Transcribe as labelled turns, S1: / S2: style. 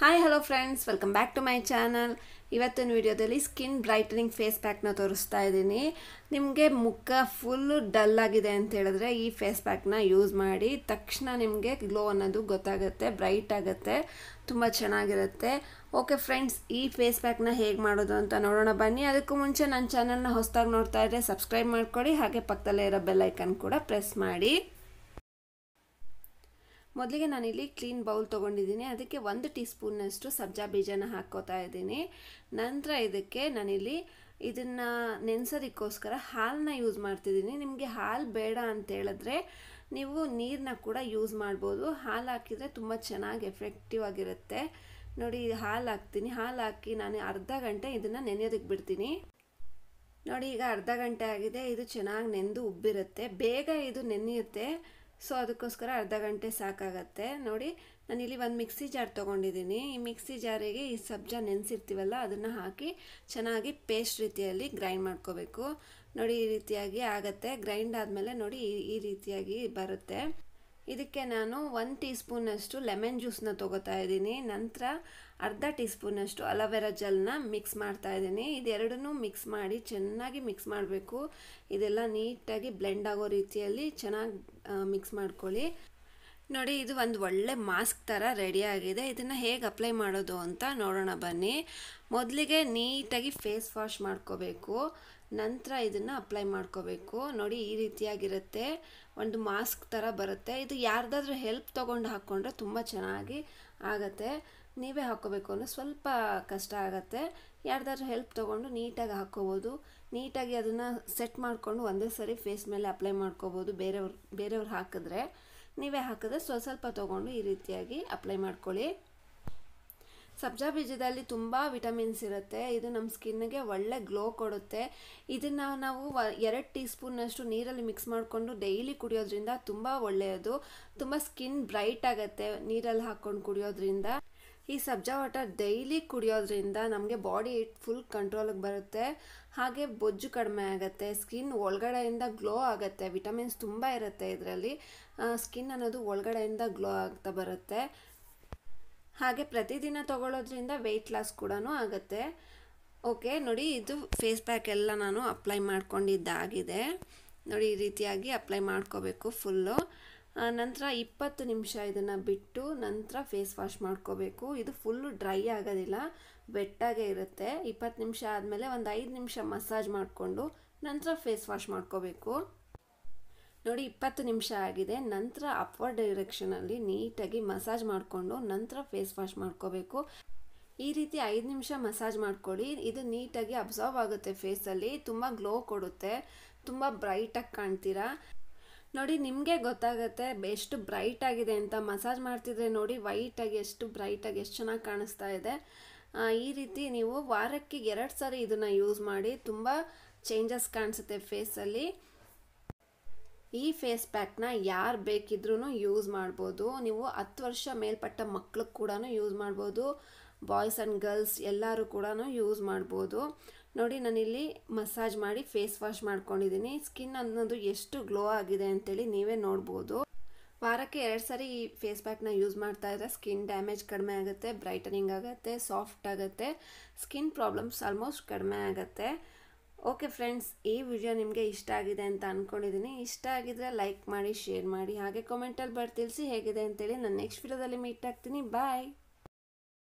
S1: hi hello friends welcome back to my channel ಇವತ್ತಿನ ವಿಡಿಯೋದಲ್ಲಿ skin brightening face ಪ್ಯಾಕ್ನ ತೋರಿಸ್ತಾ ಇದ್ದೀನಿ ನಿಮಗೆ ಮುಖ ಫುಲ್ಲು ಡಲ್ ಆಗಿದೆ ಅಂತ ಹೇಳಿದ್ರೆ ಈ ಫೇಸ್ ಪ್ಯಾಕ್ನ ಯೂಸ್ ಮಾಡಿ ತಕ್ಷಣ ನಿಮಗೆ ಗ್ಲೋ ಅನ್ನೋದು ಗೊತ್ತಾಗುತ್ತೆ ಬ್ರೈಟ್ ಆಗುತ್ತೆ ತುಂಬ ಚೆನ್ನಾಗಿರುತ್ತೆ ಓಕೆ ಫ್ರೆಂಡ್ಸ್ ಈ ಫೇಸ್ ಪ್ಯಾಕ್ನ ಹೇಗೆ ಮಾಡೋದು ಅಂತ ನೋಡೋಣ ಬನ್ನಿ ಅದಕ್ಕೂ ಮುಂಚೆ ನನ್ನ ಚಾನಲ್ನ ಹೊಸದಾಗಿ ನೋಡ್ತಾ ಇದ್ದರೆ ಸಬ್ಸ್ಕ್ರೈಬ್ ಮಾಡಿಕೊಡಿ ಹಾಗೆ ಪಕ್ಕದಲ್ಲೇ ಇರೋ ಬೆಲ್ಲೈಕನ್ ಕೂಡ ಪ್ರೆಸ್ ಮಾಡಿ ಮೊದಲಿಗೆ ನಾನಿಲ್ಲಿ ಕ್ಲೀನ್ ಬೌಲ್ ತೊಗೊಂಡಿದ್ದೀನಿ ಅದಕ್ಕೆ ಒಂದು ಟೀ ಸ್ಪೂನಷ್ಟು ಸಬ್ಜಾ ಬೀಜನ ಹಾಕ್ಕೋತಾ ಇದ್ದೀನಿ ನಂತರ ಇದಕ್ಕೆ ನಾನಿಲ್ಲಿ ಇದನ್ನು ನೆನೆಸೋದಕ್ಕೋಸ್ಕರ ಹಾಲನ್ನ ಯೂಸ್ ಮಾಡ್ತಿದ್ದೀನಿ ನಿಮಗೆ ಹಾಲು ಬೇಡ ಅಂತ ಹೇಳಿದ್ರೆ ನೀವು ನೀರನ್ನ ಕೂಡ ಯೂಸ್ ಮಾಡ್ಬೋದು ಹಾಲು ಹಾಕಿದರೆ ತುಂಬ ಚೆನ್ನಾಗಿ ಎಫೆಕ್ಟಿವ್ ಆಗಿರುತ್ತೆ ನೋಡಿ ಹಾಲು ಹಾಕ್ತೀನಿ ಹಾಲು ಹಾಕಿ ನಾನು ಅರ್ಧ ಗಂಟೆ ಇದನ್ನು ನೆನೆಯೋದಕ್ಕೆ ಬಿಡ್ತೀನಿ ನೋಡಿ ಈಗ ಅರ್ಧ ಗಂಟೆ ಆಗಿದೆ ಇದು ಚೆನ್ನಾಗಿ ನೆಂದು ಉಬ್ಬಿರುತ್ತೆ ಬೇಗ ಇದು ನೆನೆಯುತ್ತೆ ಸೊ ಅದಕ್ಕೋಸ್ಕರ ಅರ್ಧ ಗಂಟೆ ಸಾಕಾಗತ್ತೆ ನೋಡಿ ನಾನಿಲ್ಲಿ ಒಂದು ಮಿಕ್ಸಿ ಜಾರ್ ತೊಗೊಂಡಿದ್ದೀನಿ ಈ ಮಿಕ್ಸಿ ಜಾರಿಗೆ ಈ ಸಬ್ಜ ನೆನೆಸಿರ್ತೀವಲ್ಲ ಅದನ್ನು ಹಾಕಿ ಚೆನ್ನಾಗಿ ಪೇಸ್ಟ್ ರೀತಿಯಲ್ಲಿ ಗ್ರೈಂಡ್ ಮಾಡ್ಕೋಬೇಕು ನೋಡಿ ಈ ರೀತಿಯಾಗಿ ಆಗತ್ತೆ ಗ್ರೈಂಡ್ ಆದಮೇಲೆ ನೋಡಿ ಈ ರೀತಿಯಾಗಿ ಬರುತ್ತೆ ಇದಕ್ಕೆ ನಾನು ಒಂದು ಟೀ ಸ್ಪೂನಷ್ಟು ಲೆಮನ್ ಜ್ಯೂಸನ್ನ ತೊಗೋತಾ ಇದ್ದೀನಿ ನಂತರ ಅರ್ಧ ಟೀ ಸ್ಪೂನಷ್ಟು ಅಲವೆರಾ ಜೆಲ್ನ ಮಿಕ್ಸ್ ಮಾಡ್ತಾ ಇದ್ದೀನಿ ಇದೆರಡನ್ನೂ ಮಿಕ್ಸ್ ಮಾಡಿ ಚೆನ್ನಾಗಿ ಮಿಕ್ಸ್ ಮಾಡಬೇಕು ಇದೆಲ್ಲ ನೀಟಾಗಿ ಬ್ಲೆಂಡ್ ಆಗೋ ರೀತಿಯಲ್ಲಿ ಚೆನ್ನಾಗಿ ಮಿಕ್ಸ್ ಮಾಡ್ಕೊಳ್ಳಿ ನೋಡಿ ಇದು ಒಂದು ಒಳ್ಳೆ ಮಾಸ್ಕ್ ಥರ ರೆಡಿಯಾಗಿದೆ ಇದನ್ನು ಹೇಗೆ ಅಪ್ಲೈ ಮಾಡೋದು ಅಂತ ನೋಡೋಣ ಬನ್ನಿ ಮೊದಲಿಗೆ ನೀಟಾಗಿ ಫೇಸ್ ವಾಶ್ ಮಾಡ್ಕೋಬೇಕು ನಂತರ ಇದನ್ನು ಅಪ್ಲೈ ಮಾಡ್ಕೋಬೇಕು ನೋಡಿ ಈ ರೀತಿಯಾಗಿರುತ್ತೆ ಒಂದು ಮಾಸ್ಕ್ ಥರ ಬರುತ್ತೆ ಇದು ಯಾರ್ದಾದ್ರೂ ಹೆಲ್ಪ್ ತೊಗೊಂಡು ಹಾಕ್ಕೊಂಡ್ರೆ ತುಂಬ ಚೆನ್ನಾಗಿ ಆಗತ್ತೆ ನೀವೇ ಹಾಕ್ಕೋಬೇಕು ಅಂದರೆ ಸ್ವಲ್ಪ ಕಷ್ಟ ಆಗುತ್ತೆ ಯಾರ್ದಾದ್ರೂ ಹೆಲ್ಪ್ ತೊಗೊಂಡು ನೀಟಾಗಿ ಹಾಕ್ಕೋಬೋದು ನೀಟಾಗಿ ಅದನ್ನು ಸೆಟ್ ಮಾಡಿಕೊಂಡು ಒಂದೇ ಸರಿ ಫೇಸ್ ಮೇಲೆ ಅಪ್ಲೈ ಮಾಡ್ಕೋಬೋದು ಬೇರೆಯವ್ರು ಬೇರೆಯವ್ರು ಹಾಕಿದ್ರೆ ನೀವೇ ಹಾಕಿದ್ರೆ ಸ್ವಲ್ಪ ಸ್ವಲ್ಪ ತೊಗೊಂಡು ಈ ರೀತಿಯಾಗಿ ಅಪ್ಲೈ ಮಾಡ್ಕೊಳ್ಳಿ ಸಬ್ಜಾ ಬೀಜದಲ್ಲಿ ತುಂಬ ವಿಟಮಿನ್ಸ್ ಇರುತ್ತೆ ಇದು ನಮ್ಮ ಸ್ಕಿನ್ಗೆ ಒಳ್ಳೆ ಗ್ಲೋ ಕೊಡುತ್ತೆ ಇದನ್ನು ನಾವು ಎರಡು ಟೀ ಸ್ಪೂನಷ್ಟು ನೀರಲ್ಲಿ ಮಿಕ್ಸ್ ಮಾಡಿಕೊಂಡು ಡೈಲಿ ಕುಡಿಯೋದ್ರಿಂದ ತುಂಬ ಒಳ್ಳೆಯದು ತುಂಬ ಸ್ಕಿನ್ ಬ್ರೈಟ್ ಆಗುತ್ತೆ ನೀರಲ್ಲಿ ಹಾಕ್ಕೊಂಡು ಕುಡಿಯೋದ್ರಿಂದ ಈ ಸಬ್ಜಾ ವಾಟರ್ ಡೈಲಿ ಕುಡಿಯೋದ್ರಿಂದ ನಮಗೆ ಬಾಡಿ ಫುಲ್ ಕಂಟ್ರೋಲಿಗೆ ಬರುತ್ತೆ ಹಾಗೆ ಬೊಜ್ಜು ಕಡಿಮೆ ಆಗುತ್ತೆ ಸ್ಕಿನ್ ಒಳಗಡೆಯಿಂದ ಗ್ಲೋ ಆಗುತ್ತೆ ವಿಟಮಿನ್ಸ್ ತುಂಬ ಇರುತ್ತೆ ಇದರಲ್ಲಿ ಸ್ಕಿನ್ ಅನ್ನೋದು ಒಳಗಡೆಯಿಂದ ಗ್ಲೋ ಆಗ್ತಾ ಬರುತ್ತೆ ಹಾಗೆ ಪ್ರತಿದಿನ ತೊಗೊಳ್ಳೋದ್ರಿಂದ ವೆಯ್ಟ್ ಲಾಸ್ ಕೂಡ ಆಗುತ್ತೆ ಓಕೆ ನೋಡಿ ಇದು ಫೇಸ್ ಪ್ಯಾಕ್ ಎಲ್ಲ ನಾನು ಅಪ್ಲೈ ಮಾಡ್ಕೊಂಡಿದ್ದಾಗಿದೆ ನೋಡಿ ಈ ರೀತಿಯಾಗಿ ಅಪ್ಲೈ ಮಾಡ್ಕೋಬೇಕು ಫುಲ್ಲು ನಂತರ ಇಪ್ಪತ್ತು ನಿಮಿಷ ಇದನ್ನು ಬಿಟ್ಟು ನಂತರ ಫೇಸ್ ವಾಶ್ ಮಾಡ್ಕೋಬೇಕು ಇದು ಫುಲ್ಲು ಡ್ರೈ ಆಗೋದಿಲ್ಲ ಬೆಟ್ಟಾಗೆ ಇರುತ್ತೆ ಇಪ್ಪತ್ತು ನಿಮಿಷ ಆದಮೇಲೆ ಒಂದು ಐದು ನಿಮಿಷ ಮಸಾಜ್ ಮಾಡಿಕೊಂಡು ನಂತರ ಫೇಸ್ ವಾಶ್ ಮಾಡ್ಕೋಬೇಕು ನೋಡಿ ಇಪ್ಪತ್ತು ನಿಮಿಷ ಆಗಿದೆ ನಂತರ ಅಪ್ವರ್ಡ್ ಡೈರೆಕ್ಷನಲ್ಲಿ ನೀಟಾಗಿ ಮಸಾಜ್ ಮಾಡಿಕೊಂಡು ನಂತರ ಫೇಸ್ ವಾಶ್ ಮಾಡ್ಕೋಬೇಕು ಈ ರೀತಿ ಐದು ನಿಮಿಷ ಮಸಾಜ್ ಮಾಡ್ಕೊಳ್ಳಿ ಇದು ನೀಟಾಗಿ ಅಬ್ಸರ್ವ್ ಆಗುತ್ತೆ ಫೇಸಲ್ಲಿ ತುಂಬ ಗ್ಲೋ ಕೊಡುತ್ತೆ ತುಂಬ ಬ್ರೈಟಾಗಿ ಕಾಣ್ತೀರಾ ನೋಡಿ ನಿಮಗೆ ಗೊತ್ತಾಗುತ್ತೆ ಎಷ್ಟು ಬ್ರೈಟ್ ಆಗಿದೆ ಅಂತ ಮಸಾಜ್ ಮಾಡ್ತಿದ್ರೆ ನೋಡಿ ವೈಟಾಗಿ ಎಷ್ಟು ಬ್ರೈಟಾಗಿ ಎಷ್ಟು ಚೆನ್ನಾಗಿ ಕಾಣಿಸ್ತಾ ಇದೆ ಈ ರೀತಿ ನೀವು ವಾರಕ್ಕೆ ಎರಡು ಸಾರಿ ಇದನ್ನು ಯೂಸ್ ಮಾಡಿ ತುಂಬ ಚೇಂಜಸ್ ಕಾಣಿಸುತ್ತೆ ಫೇಸಲ್ಲಿ ಈ ಫೇಸ್ ಪ್ಯಾಕ್ನ ಯಾರು ಬೇಕಿದ್ರೂ ಯೂಸ್ ಮಾಡ್ಬೋದು ನೀವು ಹತ್ತು ವರ್ಷ ಮೇಲ್ಪಟ್ಟ ಮಕ್ಳಿಗೆ ಕೂಡ ಯೂಸ್ ಮಾಡ್ಬೋದು ಬಾಯ್ಸ್ ಆ್ಯಂಡ್ ಗರ್ಲ್ಸ್ ಎಲ್ಲರೂ ಕೂಡ ಯೂಸ್ ಮಾಡ್ಬೋದು ನೋಡಿ ನಾನಿಲ್ಲಿ ಮಸಾಜ್ ಮಾಡಿ ಫೇಸ್ ವಾಶ್ ಮಾಡ್ಕೊಂಡಿದ್ದೀನಿ ಸ್ಕಿನ್ ಅನ್ನೋದು ಎಷ್ಟು ಗ್ಲೋ ಆಗಿದೆ ಅಂತೇಳಿ ನೀವೇ ನೋಡ್ಬೋದು ವಾರಕ್ಕೆ ಎರಡು ಸಾರಿ ಈ ಫೇಸ್ ಪ್ಯಾಕ್ನ ಯೂಸ್ ಮಾಡ್ತಾ ಇದ್ರೆ ಸ್ಕಿನ್ ಡ್ಯಾಮೇಜ್ ಕಡಿಮೆ ಆಗುತ್ತೆ ಬ್ರೈಟನಿಂಗ್ ಆಗುತ್ತೆ ಸಾಫ್ಟ್ ಆಗುತ್ತೆ ಸ್ಕಿನ್ ಪ್ರಾಬ್ಲಮ್ಸ್ ಆಲ್ಮೋಸ್ಟ್ ಕಡಿಮೆ ಆಗುತ್ತೆ ಓಕೆ ಫ್ರೆಂಡ್ಸ್ ಈ ವಿಡಿಯೋ ನಿಮಗೆ ಇಷ್ಟ ಆಗಿದೆ ಅಂತ ಅಂದ್ಕೊಂಡಿದ್ದೀನಿ ಇಷ್ಟ ಆಗಿದ್ರೆ ಲೈಕ್ ಮಾಡಿ ಶೇರ್ ಮಾಡಿ ಹಾಗೆ ಕಾಮೆಂಟಲ್ಲಿ ಬರ್ತಿಳಿಸಿ ಹೇಗಿದೆ ಅಂತೇಳಿ ನಾನು ನೆಕ್ಸ್ಟ್ ವಿಡಿಯೋದಲ್ಲಿ ಮೀಟ್ ಆಗ್ತೀನಿ ಬಾಯ್